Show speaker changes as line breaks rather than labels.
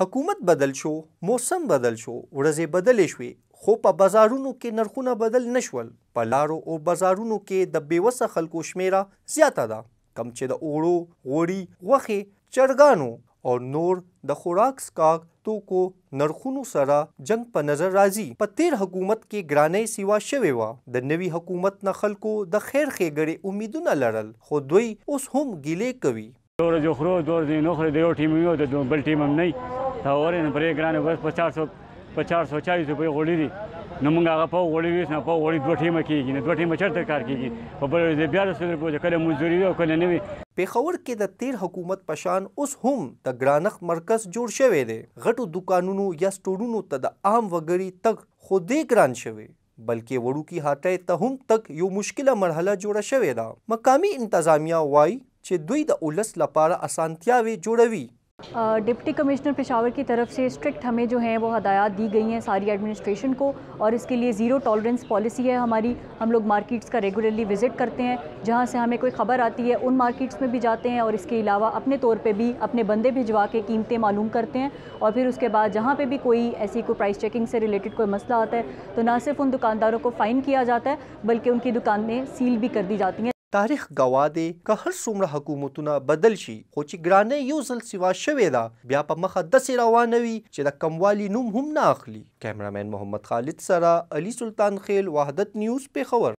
حکومت بدل شو موسم بدل شو ورځې بدلې شوې خو په بازارونو کې نرخونه بدل نشول په لارو او بازارونو کې د بیوسه خلکو شمیره زیاته ده کم چې د اوړو غوړي غوښې چرګانو او نور د خوراک سکاک توکو نرخونو سره جنگ په نظر راځي په تیر حکومت کې ګرانۍ سیوا شوې وه د نوي حکومت نه خلکو د خیر ښېګړې امیدونه لرل خو دوی
اوس هم ګیلې کوي دوره جو خرو دوره دی نو خره دی یو ټیم یو د بل ټیم هم نه دا اورې نه پرې ګرانه بس 400 440 روپۍ غوړې دي نو موږ هغه په غوړې ویس نه په غوړې دوه ټیمه کیږي نه دوه ټیمه چرته کار کیږي په بل ځای بیا رسول په کله مزدوري او کله نه وي پیښور کې د تیر حکومت پشان اوس هم د ګرانخ مرکز جوړ شوی
دی غټو دکانونو یا سټورونو ته د عام وګړي تک خوده ګران شوی بلکې وړوکی هاټه ته هم تک یو مشکله مرحله جوړه شوې ده مقامی انتظامیه وایي چې دوی د اولس لپاره اسانتیاوي جوړوي
deputy commissioner Peshawar की तरफ से स्ट्रिक्ट हमें जो है वो हदायत दी गई हैं सारी एडमिनिस्ट्रेशन को और इसके लिए ज़ीरो टॉलरेंस पॉलिसी है हमारी हम लोग मार्केट्स का रेगुलरली विज़िट करते हैं जहाँ से हमें कोई ख़बर आती है उन मार्केट्स में भी जाते हैं और इसके अलावा अपने तौर पर भी अपने बंदे भिजवा के कीमतें मालूम करते हैं और फिर उसके बाद जहाँ पर भी कोई ऐसी कोई प्राइस चेकिंग से रिलेटेड कोई मसला आता है तो ना सिर्फ उन दुकानदारों को फ़ाइन किया जाता है बल्कि उनकी दुकानें सील भी कर दी जाती हैं تاریخ
گواه دی که هر څومره حکومتونه بدل شي خو چې ګرانۍ یو ځل سیوا شوې ده بیا په مخه داسې روانه وي چې د کموالي نوم هم نه اخلي کیمرامین محمد خالد سره علي سلطان خیل وحدت نیوز پېښور